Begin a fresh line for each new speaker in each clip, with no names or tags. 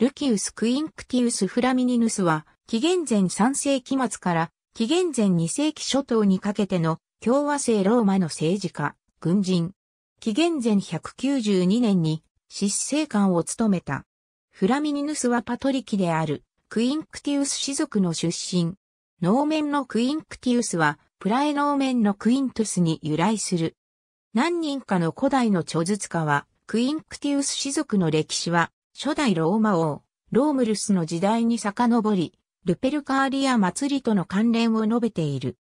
ルキウス・クインクティウス・フラミニヌスは、紀元前3世紀末から紀元前2世紀初頭にかけての共和制ローマの政治家、軍人。紀元前192年に執政官を務めた。フラミニヌスはパトリキであるクインクティウス氏族の出身。能面のクインクティウスはプラエ能面のクイントゥスに由来する。何人かの古代の著述家はクインクティウス氏族の歴史は初代ローマ王、ロームルスの時代に遡り、ルペルカーリア祭りとの関連を述べている。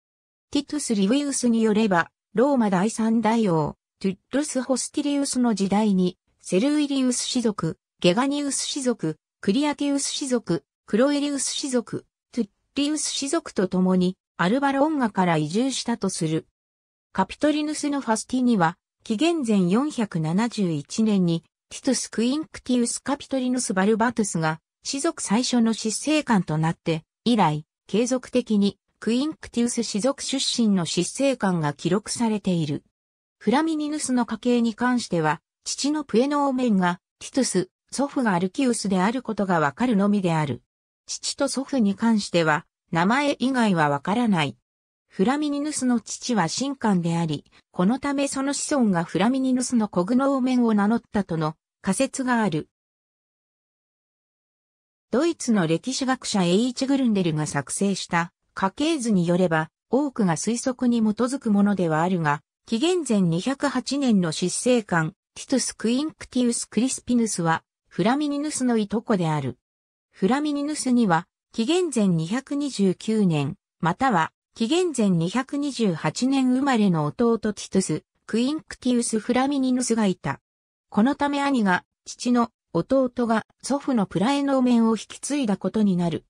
ティトゥス・リウィウスによれば、ローマ第三大王、トゥッルス・ホスティリウスの時代に、セルイリウス氏族、ゲガニウス氏族、クリアティウス氏族、クロエリウス氏族、トゥッリウス氏族と共に、アルバロンガから移住したとする。カピトリヌスのファスティには、紀元前471年にティトゥス・クインクティウス・カピトリヌス・バルバトゥスが、氏族最初の執政官となって、以来、継続的に、クインクティウス氏族出身の執政官が記録されている。フラミニヌスの家系に関しては、父のプエノーメンが、ティトゥス、祖父がアルキウスであることがわかるのみである。父と祖父に関しては、名前以外はわからない。フラミニヌスの父は神官であり、このためその子孫がフラミニヌスのコグノーメンを名乗ったとの仮説がある。ドイツの歴史学者エイチ・グルンデルが作成した家系図によれば、多くが推測に基づくものではあるが、紀元前208年の執政官、ティトゥス・クインクティウス・クリスピヌスは、フラミニヌスのいとこである。フラミニヌスには、紀元前229年、または紀元前228年生まれの弟ティトゥス、クインクティウス・フラミニヌスがいた。このため兄が、父の弟が祖父のプラエノーメンを引き継いだことになる。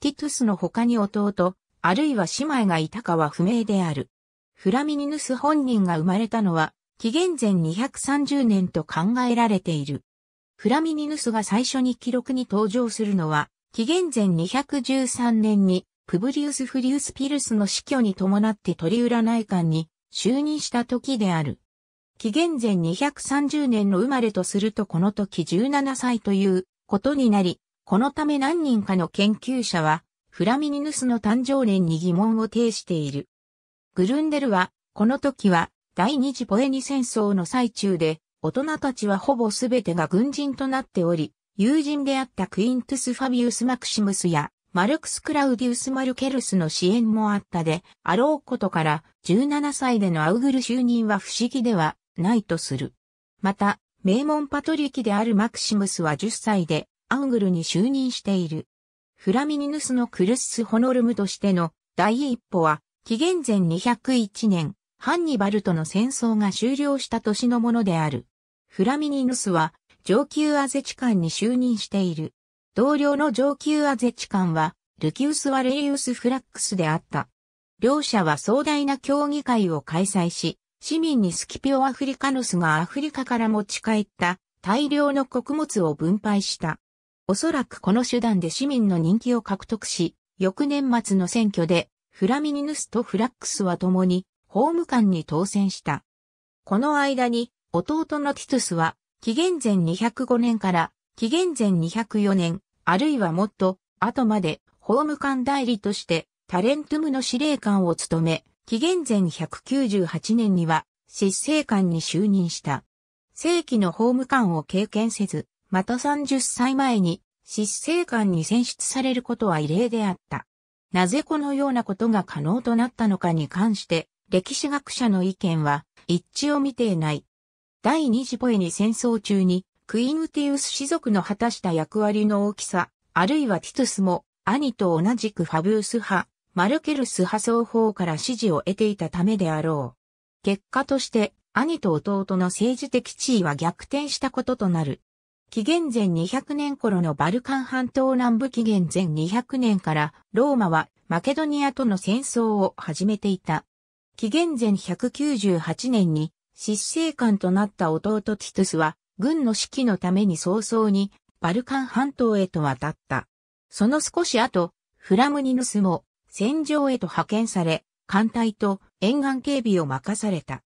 ティトゥスの他に弟、あるいは姉妹がいたかは不明である。フラミニヌス本人が生まれたのは、紀元前230年と考えられている。フラミニヌスが最初に記録に登場するのは、紀元前213年にプブリウス・フリウス・ピルスの死去に伴って鳥占い官に就任した時である。紀元前230年の生まれとするとこの時17歳ということになり、このため何人かの研究者は、フラミニヌスの誕生年に疑問を呈している。グルンデルは、この時は、第二次ポエニ戦争の最中で、大人たちはほぼすべてが軍人となっており、友人であったクイントゥス・ファビウス・マクシムスや、マルクス・クラウディウス・マルケルスの支援もあったで、あろうことから、17歳でのアウグル就任は不思議ではないとする。また、名門パトリキであるマクシムスは10歳で、アウグルに就任している。フラミニヌスのクルス・ホノルムとしての第一歩は、紀元前201年、ハンニバルとの戦争が終了した年のものである。フラミニヌスは、上級アゼチ官に就任している。同僚の上級アゼチカンは、ルキウス・ワレリウス・フラックスであった。両者は壮大な協議会を開催し、市民にスキピオ・アフリカノスがアフリカから持ち帰った大量の穀物を分配した。おそらくこの手段で市民の人気を獲得し、翌年末の選挙で、フラミニヌスとフラックスは共に法務官に当選した。この間に、弟のティトゥスは、紀元前205年から紀元前204年、あるいはもっと、後まで、法務官代理として、タレントムの司令官を務め、紀元前198年には、執政官に就任した。正規の法務官を経験せず、また30歳前に、執政官に選出されることは異例であった。なぜこのようなことが可能となったのかに関して、歴史学者の意見は一致を見ていない。第二次ポエに戦争中にクイヌティウス氏族の果たした役割の大きさ、あるいはティトゥスも、兄と同じくファブウス派、マルケルス派双方から支持を得ていたためであろう。結果として、兄と弟の政治的地位は逆転したこととなる。紀元前200年頃のバルカン半島南部紀元前200年からローマはマケドニアとの戦争を始めていた。紀元前198年に失政官となった弟ティトゥスは軍の指揮のために早々にバルカン半島へと渡った。その少し後、フラムニヌスも戦場へと派遣され、艦隊と沿岸警備を任された。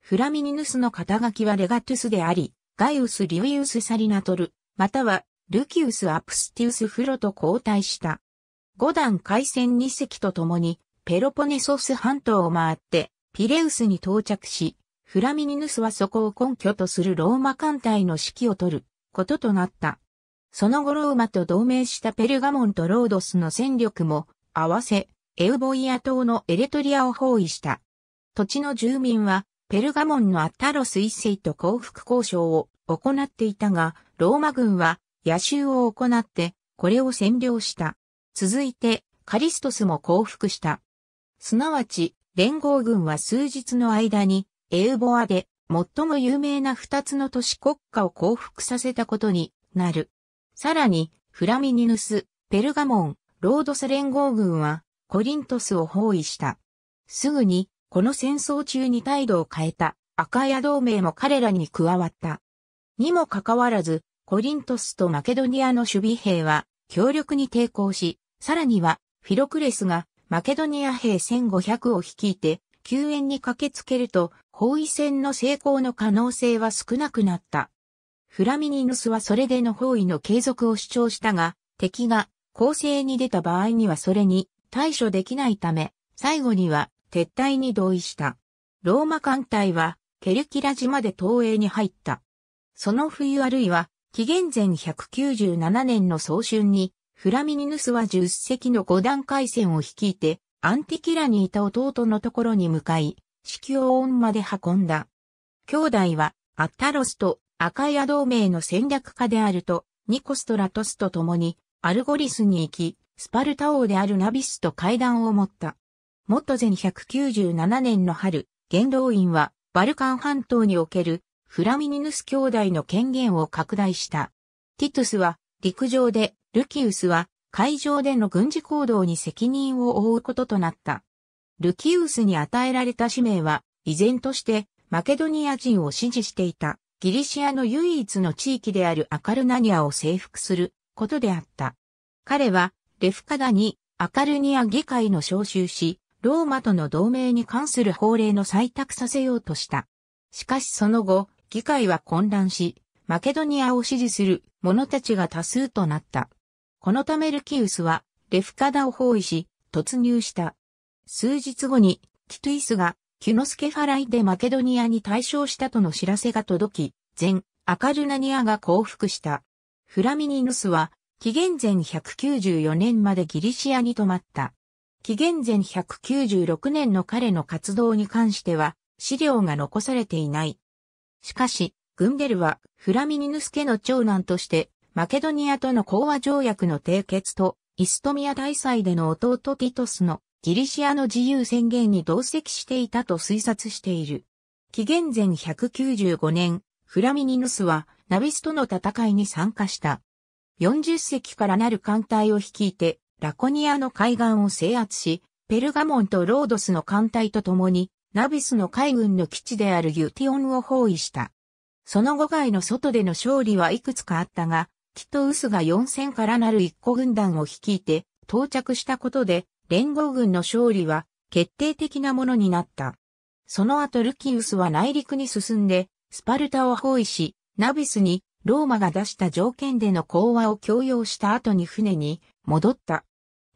フラミニヌスの肩書きはレガトゥスであり、ガイウス・リュィウス・サリナトル、またはルキウス・アプスティウス・フロと交代した。五段海戦二隻と共にペロポネソス半島を回ってピレウスに到着し、フラミニヌスはそこを根拠とするローマ艦隊の指揮を取ることとなった。その後ローマと同盟したペルガモンとロードスの戦力も合わせ、エウボイア島のエレトリアを包囲した。土地の住民は、ペルガモンのアタロス一世と降伏交渉を行っていたが、ローマ軍は野襲を行って、これを占領した。続いて、カリストスも降伏した。すなわち、連合軍は数日の間に、エウボアで最も有名な二つの都市国家を降伏させたことになる。さらに、フラミニヌス、ペルガモン、ロードス連合軍はコリントスを包囲した。すぐに、この戦争中に態度を変えた赤屋同盟も彼らに加わった。にもかかわらず、コリントスとマケドニアの守備兵は強力に抵抗し、さらにはフィロクレスがマケドニア兵1500を率いて救援に駆けつけると、包囲戦の成功の可能性は少なくなった。フラミニヌスはそれでの包囲の継続を主張したが、敵が攻勢に出た場合にはそれに対処できないため、最後には撤退に同意した。ローマ艦隊はケルキラ島で東映に入った。その冬あるいは、紀元前197年の早春に、フラミニヌスは10隻の5段階戦を率いて、アンティキラにいた弟のところに向かい、式を恩まで運んだ。兄弟は、アッタロスとアカイア同盟の戦略家であると、ニコストラトスと共に、アルゴリスに行き、スパルタ王であるナビスと会談を持った。もっと前197年の春、元老院は、バルカン半島における、フラミニヌス兄弟の権限を拡大した。ティトゥスは、陸上で、ルキウスは、海上での軍事行動に責任を負うこととなった。ルキウスに与えられた使命は、依然としてマケドニア人を支持していたギリシアの唯一の地域であるアカルナニアを征服することであった。彼はレフカダにアカルニア議会の招集し、ローマとの同盟に関する法令の採択させようとした。しかしその後、議会は混乱し、マケドニアを支持する者たちが多数となった。このためルキウスは、レフカダを包囲し、突入した。数日後に、キトゥイスが、キュノスケファライでマケドニアに対象したとの知らせが届き、前、アカルナニアが降伏した。フラミニヌスは、紀元前194年までギリシアに泊まった。紀元前196年の彼の活動に関しては、資料が残されていない。しかし、グンデルは、フラミニヌス家の長男として、マケドニアとの講和条約の締結と、イストミア大祭での弟ティトスのギリシアの自由宣言に同席していたと推察している。紀元前195年、フラミニヌスはナビスとの戦いに参加した。40隻からなる艦隊を率いて、ラコニアの海岸を制圧し、ペルガモンとロードスの艦隊と共に、ナビスの海軍の基地であるユティオンを包囲した。その後外の外での勝利はいくつかあったが、キトウスが4戦からなる1個軍団を率いて到着したことで、連合軍の勝利は決定的なものになった。その後ルキウスは内陸に進んで、スパルタを包囲し、ナビスにローマが出した条件での講和を強要した後に船に戻った。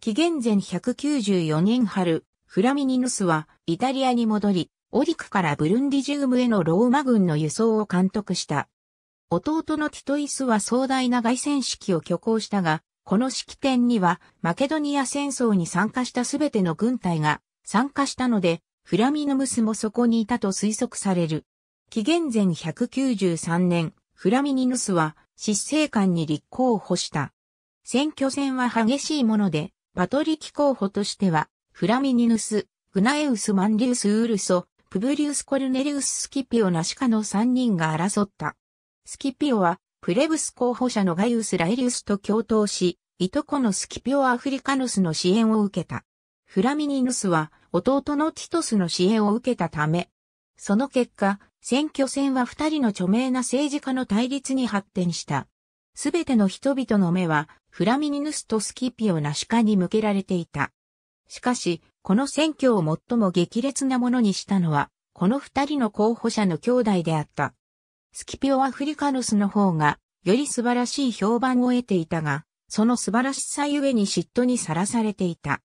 紀元前194年春、フラミニヌスはイタリアに戻り、オリクからブルンディジウムへのローマ軍の輸送を監督した。弟のティトイスは壮大な外戦式を挙行したが、この式典にはマケドニア戦争に参加したすべての軍隊が参加したので、フラミノムスもそこにいたと推測される。紀元前193年、フラミニヌスは執政官に立候補した。選挙戦は激しいもので、パトリキ候補としては、フラミニヌス、グナエウス・マンリウス・ウルソ、プブリウス・コルネリウス・スキピオ・ナシカの3人が争った。スキピオは、プレブス候補者のガイウス・ライリウスと共闘し、いとこのスキピオ・アフリカヌスの支援を受けた。フラミニヌスは、弟のティトスの支援を受けたため、その結果、選挙戦は二人の著名な政治家の対立に発展した。すべての人々の目は、フラミニヌスとスキピオ・ナシカに向けられていた。しかし、この選挙を最も激烈なものにしたのは、この二人の候補者の兄弟であった。スキピオ・アフリカヌスの方が、より素晴らしい評判を得ていたが、その素晴らしさゆえに嫉妬にさらされていた。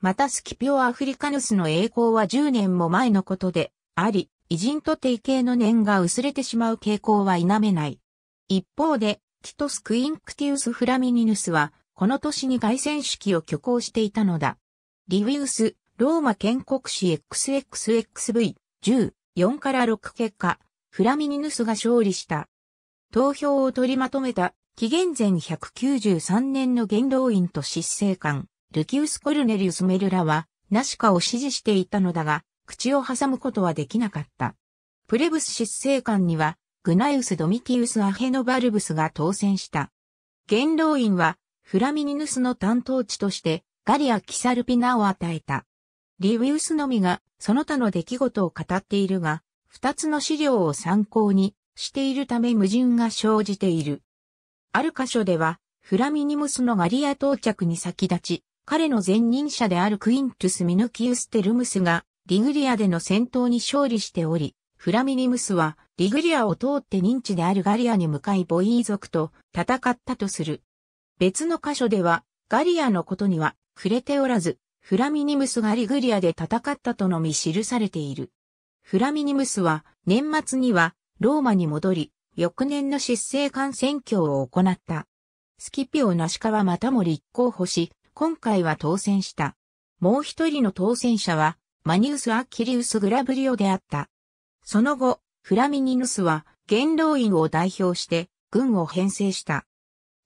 またスキピオ・アフリカヌスの栄光は10年も前のことで、あり、偉人と定型の念が薄れてしまう傾向は否めない。一方で、キトス・クインクティウス・フラミニヌスは、この年に凱旋式を挙行していたのだ。リウィウス、ローマ建国史 XXXV、10、4から6結果、フラミニヌスが勝利した。投票を取りまとめた、紀元前193年の元老院と執政官、ルキウス・コルネリウス・メルラは、ナシカを支持していたのだが、口を挟むことはできなかった。プレブス執政官には、グナイウス・ドミティウス・アヘノバルブスが当選した。元老院は、フラミニヌスの担当地として、ガリア・キサルピナを与えた。リウィウスのみが、その他の出来事を語っているが、二つの資料を参考にしているため矛盾が生じている。ある箇所では、フラミニムスのガリア到着に先立ち、彼の前任者であるクイントゥス・ミヌキウス・テルムスが、リグリアでの戦闘に勝利しており、フラミニムスは、リグリアを通って認知であるガリアに向かいボイー族と戦ったとする。別の箇所では、ガリアのことには触れておらず、フラミニムスがリグリアで戦ったとのみ記されている。フラミニムスは年末にはローマに戻り、翌年の執政官選挙を行った。スキピオ・ナシカはまたも立候補し、今回は当選した。もう一人の当選者は、マニウス・アッキリウス・グラブリオであった。その後、フラミニヌスは元老院を代表して軍を編成した。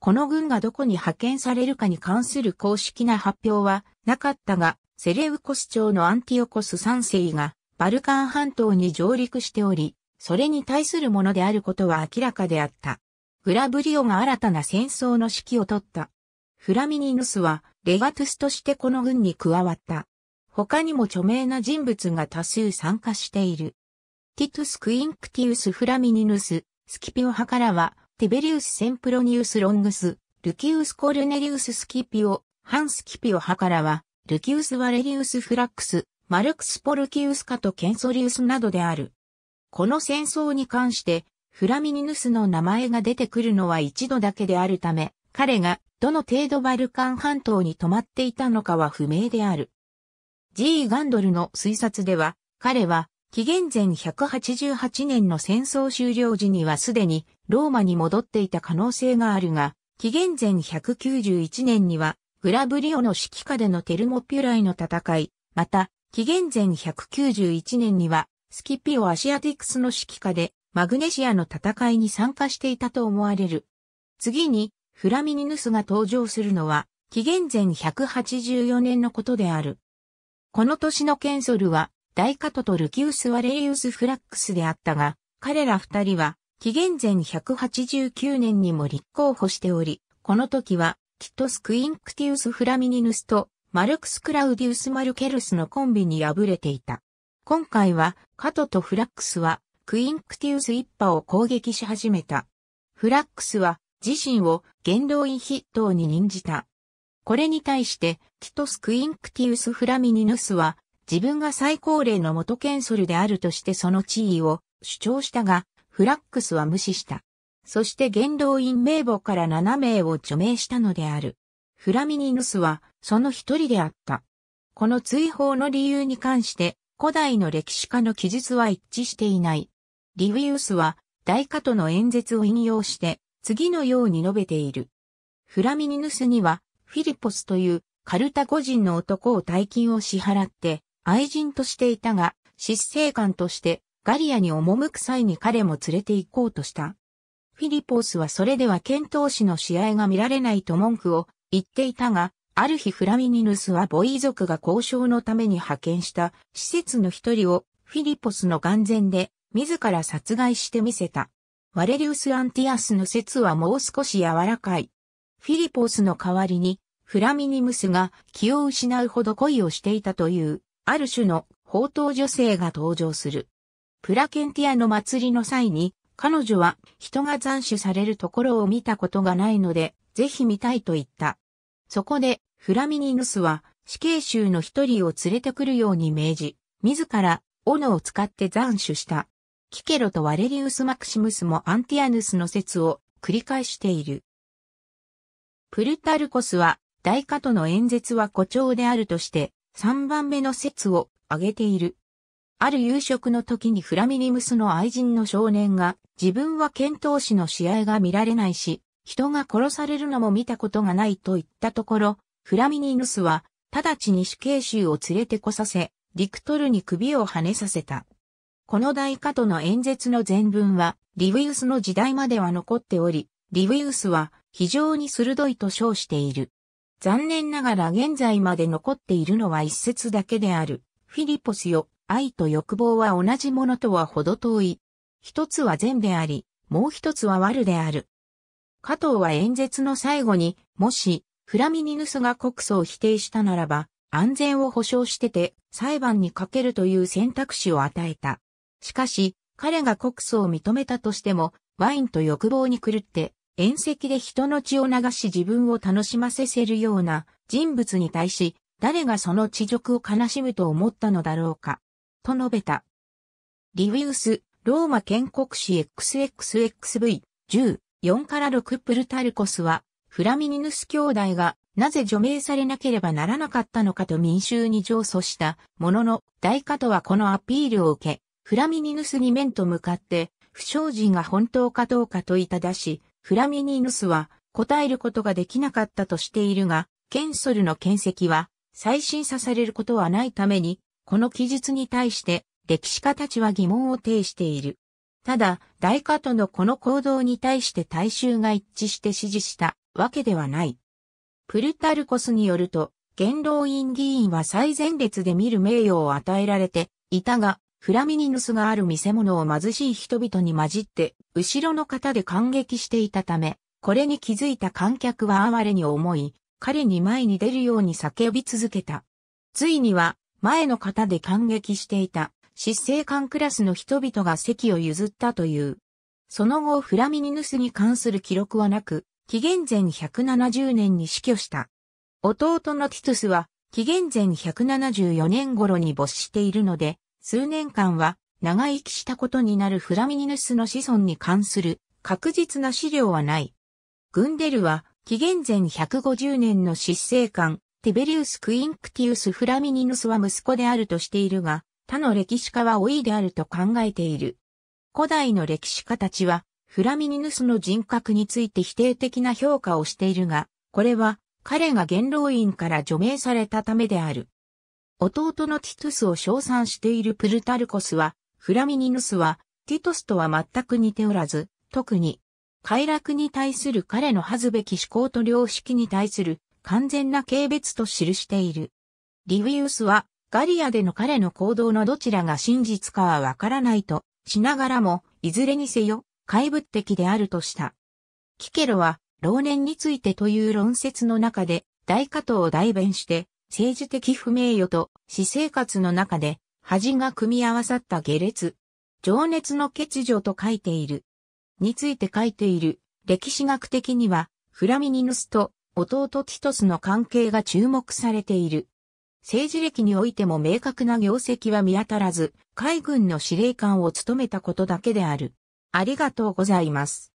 この軍がどこに派遣されるかに関する公式な発表はなかったが、セレウコス朝のアンティオコス3世がバルカン半島に上陸しており、それに対するものであることは明らかであった。グラブリオが新たな戦争の指揮を取った。フラミニヌスはレガトゥスとしてこの軍に加わった。他にも著名な人物が多数参加している。ティトゥス・クインクティウス・フラミニヌス、スキピオ派からは、ティベリウス・センプロニウス・ロングス、ルキウス・コルネリウス・スキピオ、ハン・スキピオ派からは、ルキウス・ワレリウス・フラックス、マルクス・ポルキウスカとケンソリウスなどである。この戦争に関して、フラミニヌスの名前が出てくるのは一度だけであるため、彼がどの程度バルカン半島に泊まっていたのかは不明である。G. ガンドルの推察では、彼は紀元前188年の戦争終了時にはすでにローマに戻っていた可能性があるが、紀元前191年にはグラブリオの指揮下でのテルモピュライの戦い、また紀元前191年には、スキピオ・アシアティクスの指揮下で、マグネシアの戦いに参加していたと思われる。次に、フラミニヌスが登場するのは、紀元前184年のことである。この年のケンソルは、大カトとルキウス・ワレイウス・フラックスであったが、彼ら二人は、紀元前189年にも立候補しており、この時は、キットスクインクティウス・フラミニヌスとマルクス・クラウディウス・マルケルスのコンビに敗れていた。今回は、カトとフラックスは、クインクティウス一派を攻撃し始めた。フラックスは、自身を元老院筆頭に任じた。これに対して、ティトス・クインクティウス・フラミニヌスは、自分が最高齢の元ケンソルであるとしてその地位を主張したが、フラックスは無視した。そして元老院名簿から7名を除名したのである。フラミニヌスはその一人であった。この追放の理由に関して古代の歴史家の記述は一致していない。リウィウスは大家との演説を引用して次のように述べている。フラミニヌスにはフィリポスというカルタゴ人の男を大金を支払って愛人としていたが執政官としてガリアに赴く際に彼も連れて行こうとした。フィリポスはそれでは遣唐使の試合が見られないと文句を言っていたが、ある日フラミニヌスはボイ族が交渉のために派遣した施設の一人をフィリポスの眼前で自ら殺害してみせた。ワレリウス・アンティアスの説はもう少し柔らかい。フィリポスの代わりにフラミニムスが気を失うほど恋をしていたというある種の宝刀女性が登場する。プラケンティアの祭りの際に彼女は人が斬首されるところを見たことがないのでぜひ見たいと言った。そこで、フラミニヌスは死刑囚の一人を連れてくるように命じ、自ら斧を使って斬首した。キケロとワレリウス・マクシムスもアンティアヌスの説を繰り返している。プルタルコスは、大家との演説は誇張であるとして、3番目の説を挙げている。ある夕食の時にフラミニムスの愛人の少年が、自分は剣闘士の試合が見られないし、人が殺されるのも見たことがないと言ったところ、フラミニヌスは、直ちに死刑囚を連れてこさせ、ディクトルに首を跳ねさせた。この大家との演説の全文は、リウィウスの時代までは残っており、リウィウスは非常に鋭いと称している。残念ながら現在まで残っているのは一節だけである。フィリポスよ、愛と欲望は同じものとはほど遠い。一つは善であり、もう一つは悪である。加藤は演説の最後に、もし、フラミニヌスが告訴を否定したならば、安全を保障してて、裁判にかけるという選択肢を与えた。しかし、彼が告訴を認めたとしても、ワインと欲望に狂って、宴席で人の血を流し自分を楽しませせるような人物に対し、誰がその恥辱を悲しむと思ったのだろうか、と述べた。リウィウス、ローマ建国史 XXXV、10、4から6プルタルコスは、フラミニヌス兄弟がなぜ除名されなければならなかったのかと民衆に上訴したものの、大家とはこのアピールを受け、フラミニヌスに面と向かって、不祥事が本当かどうかといただし、フラミニヌスは答えることができなかったとしているが、ケンソルの見跡は再審査されることはないために、この記述に対して歴史家たちは疑問を呈している。ただ、大化とのこの行動に対して大衆が一致して支持したわけではない。プルタルコスによると、元老院議員は最前列で見る名誉を与えられていたが、フラミニヌスがある見せ物を貧しい人々に混じって、後ろの方で感激していたため、これに気づいた観客は哀れに思い、彼に前に出るように叫び続けた。ついには、前の方で感激していた、執政官クラスの人々が席を譲ったという。その後フラミニヌスに関する記録はなく、紀元前170年に死去した。弟のティトゥスは、紀元前174年頃に没しているので、数年間は長生きしたことになるフラミニヌスの子孫に関する確実な資料はない。グンデルは、紀元前150年の執政官、ティベリウス・クインクティウス・フラミニヌスは息子であるとしているが、他の歴史家は老いであると考えている。古代の歴史家たちは、フラミニヌスの人格について否定的な評価をしているが、これは彼が元老院から除名されたためである。弟のティトゥスを称賛しているプルタルコスは、フラミニヌスはティトスとは全く似ておらず、特に快楽に対する彼の恥ずべき思考と良識に対する完全な軽蔑と記している。リウィウスはガリアでの彼の行動のどちらが真実かはわからないとしながらも、いずれにせよ、怪物的であるとした。キケロは、老年についてという論説の中で、大加藤を代弁して、政治的不名誉と私生活の中で、恥が組み合わさった下劣、情熱の欠如と書いている。について書いている、歴史学的には、フラミニヌスと弟ティトスの関係が注目されている。政治歴においても明確な業績は見当たらず、海軍の司令官を務めたことだけである。ありがとうございます。